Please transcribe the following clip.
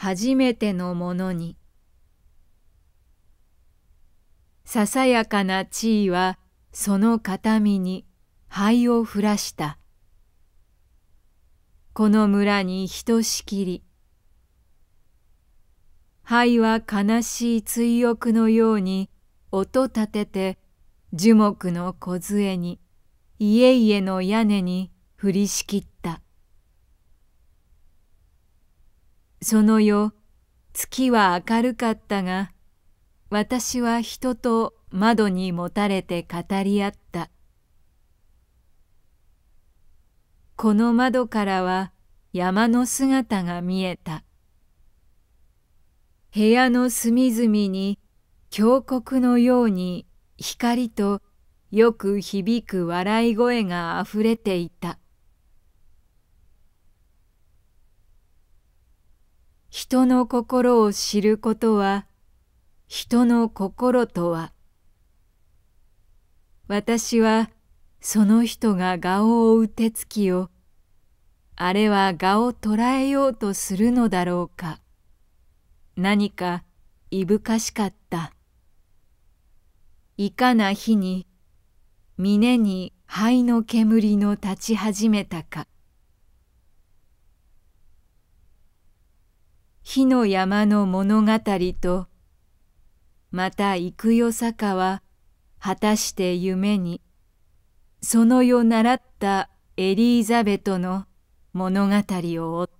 初めてのものにささやかな地位はその形見に灰を降らしたこの村にひとしきり灰は悲しい追憶のように音立てて樹木の小杖に家々の屋根に降りしきったその夜月は明るかったが私は人と窓にもたれて語り合ったこの窓からは山の姿が見えた部屋の隅々に峡谷のように光とよく響く笑い声があふれていた。人の心を知ることは人の心とは私はその人が顔を追う手つきをあれは蛾を捉えようとするのだろうか何かいぶかしかったいかな日に峰に灰の煙の立ち始めたか火の山の物語とまた幾代坂は果たして夢にその世習ったエリーザベトの物語を追った。